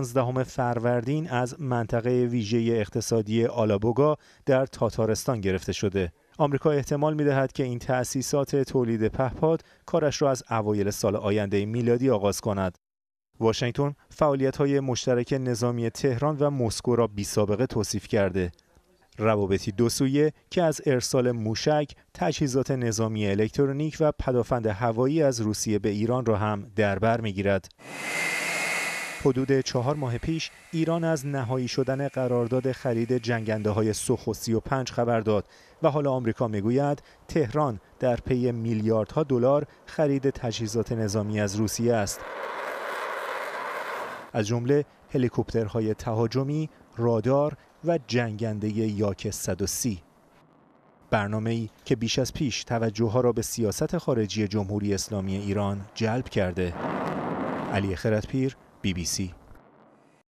15 فروردین از منطقه ویژه اقتصادی آلابوگا در تاتارستان گرفته شده. آمریکا احتمال می‌دهد که این تأسیسات تولید پهپاد کارش را از اوایل سال آینده میلادی آغاز کند. واشنگتن فعالیت های مشترک نظامی تهران و مسکو را بی توصیف کرده. روابطی دو که از ارسال موشک، تجهیزات نظامی الکترونیک و پدافند هوایی از روسیه به ایران را هم در بر میگیرد. حدود چهار ماه پیش ایران از نهایی شدن قرارداد خرید جنگنده های سوخ و 35 خبر داد و حالا آمریکا میگوید تهران در پی میلیاردها دلار خرید تجهیزات نظامی از روسیه است. از جمله هلیکوپترهای تهاجمی، رادار و جنگنده یاک 130. برنامه ای که بیش از پیش توجه ها را به سیاست خارجی جمهوری اسلامی ایران جلب کرده. علی خردپیر BBC.